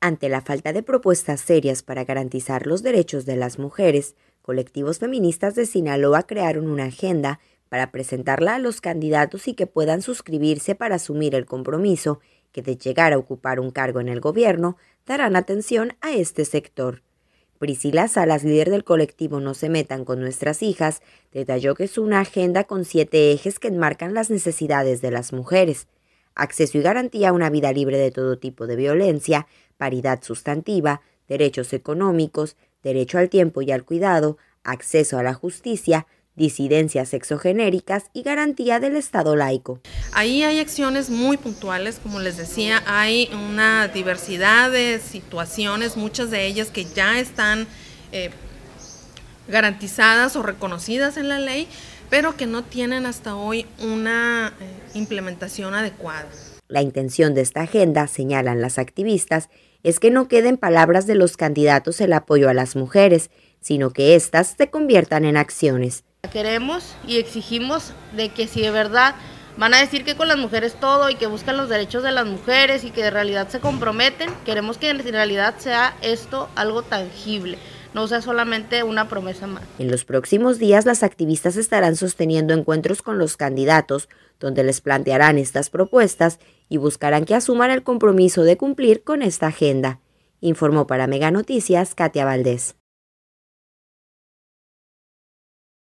Ante la falta de propuestas serias para garantizar los derechos de las mujeres, colectivos feministas de Sinaloa crearon una agenda para presentarla a los candidatos y que puedan suscribirse para asumir el compromiso que de llegar a ocupar un cargo en el gobierno darán atención a este sector. Priscila Salas, líder del colectivo No se metan con nuestras hijas, detalló que es una agenda con siete ejes que enmarcan las necesidades de las mujeres acceso y garantía a una vida libre de todo tipo de violencia, paridad sustantiva, derechos económicos, derecho al tiempo y al cuidado, acceso a la justicia, disidencias exogenéricas y garantía del Estado laico. Ahí hay acciones muy puntuales, como les decía, hay una diversidad de situaciones, muchas de ellas que ya están eh, garantizadas o reconocidas en la ley, pero que no tienen hasta hoy una eh, implementación adecuada. La intención de esta agenda, señalan las activistas, es que no queden palabras de los candidatos el apoyo a las mujeres, sino que éstas se conviertan en acciones. Queremos y exigimos de que si de verdad van a decir que con las mujeres todo y que buscan los derechos de las mujeres y que de realidad se comprometen, queremos que en realidad sea esto algo tangible no sea solamente una promesa más. En los próximos días, las activistas estarán sosteniendo encuentros con los candidatos, donde les plantearán estas propuestas y buscarán que asuman el compromiso de cumplir con esta agenda. Informó para Mega Noticias Katia Valdés.